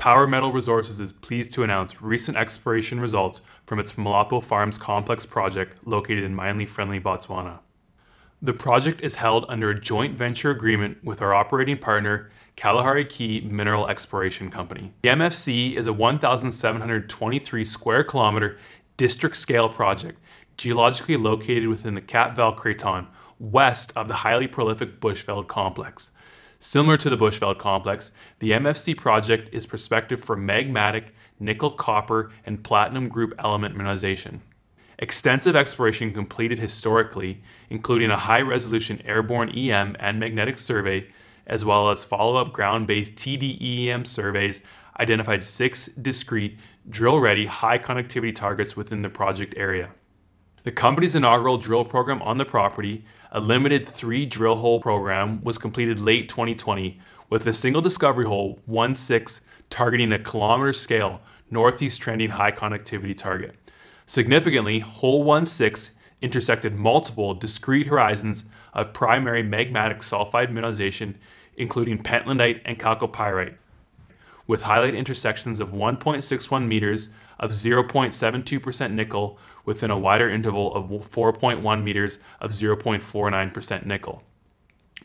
Power Metal Resources is pleased to announce recent exploration results from its Malapo Farms Complex project located in mining friendly Botswana. The project is held under a joint venture agreement with our operating partner, Kalahari Key Mineral Exploration Company. The MFC is a 1,723 square kilometer district scale project geologically located within the Katval Craton, west of the highly prolific Bushveld complex. Similar to the Bushveld complex, the MFC project is prospective for magmatic, nickel copper, and platinum group element mineralization. Extensive exploration completed historically, including a high resolution airborne EM and magnetic survey, as well as follow up ground based TDEM surveys, identified six discrete, drill ready, high connectivity targets within the project area. The company's inaugural drill program on the property, a limited three drill hole program, was completed late 2020 with a single discovery hole 1 6 targeting a kilometer scale northeast trending high connectivity target. Significantly, hole 1 6 intersected multiple discrete horizons of primary magmatic sulfide mineralization, including pentlandite and chalcopyrite with highlight intersections of 1.61 meters of 0.72% nickel within a wider interval of 4.1 meters of 0.49% nickel.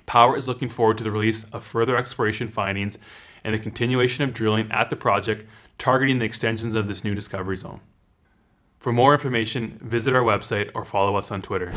Power is looking forward to the release of further exploration findings and the continuation of drilling at the project targeting the extensions of this new discovery zone. For more information, visit our website or follow us on Twitter.